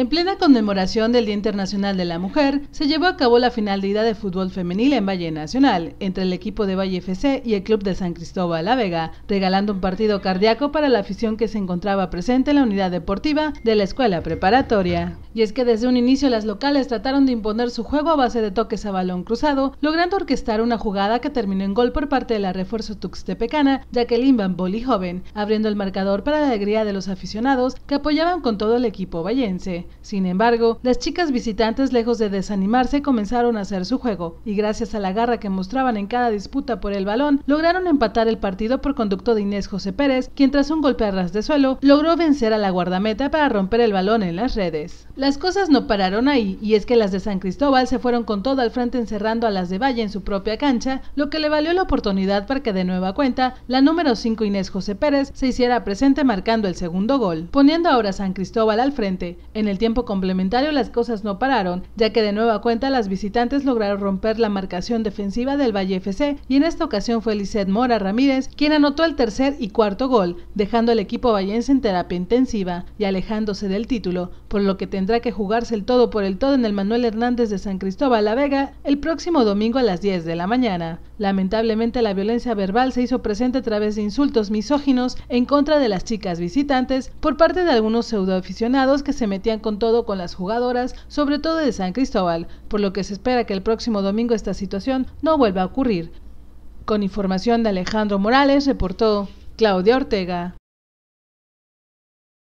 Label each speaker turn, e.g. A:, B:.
A: En plena conmemoración del Día Internacional de la Mujer, se llevó a cabo la final de ida de fútbol femenil en Valle Nacional, entre el equipo de Valle FC y el club de San Cristóbal La Vega, regalando un partido cardíaco para la afición que se encontraba presente en la unidad deportiva de la escuela preparatoria. Y es que desde un inicio las locales trataron de imponer su juego a base de toques a balón cruzado, logrando orquestar una jugada que terminó en gol por parte de la refuerzo tuxtepecana Jacqueline y Joven, abriendo el marcador para la alegría de los aficionados que apoyaban con todo el equipo vallense. Sin embargo, las chicas visitantes lejos de desanimarse comenzaron a hacer su juego, y gracias a la garra que mostraban en cada disputa por el balón, lograron empatar el partido por conducto de Inés José Pérez, quien tras un golpe a ras de suelo, logró vencer a la guardameta para romper el balón en las redes. Las cosas no pararon ahí, y es que las de San Cristóbal se fueron con todo al frente encerrando a las de Valle en su propia cancha, lo que le valió la oportunidad para que de nueva cuenta la número 5 Inés José Pérez se hiciera presente marcando el segundo gol, poniendo ahora a San Cristóbal al frente. En el tiempo complementario las cosas no pararon, ya que de nueva cuenta las visitantes lograron romper la marcación defensiva del Valle FC y en esta ocasión fue Lisette Mora Ramírez quien anotó el tercer y cuarto gol, dejando al equipo vallense en terapia intensiva y alejándose del título, por lo que tendrá que jugarse el todo por el todo en el Manuel Hernández de San Cristóbal La Vega el próximo domingo a las 10 de la mañana. Lamentablemente la violencia verbal se hizo presente a través de insultos misóginos en contra de las chicas visitantes por parte de algunos pseudoaficionados que se metían con todo con las jugadoras, sobre todo de San Cristóbal, por lo que se espera que el próximo domingo esta situación no vuelva a ocurrir. Con información de Alejandro Morales, reportó Claudia Ortega.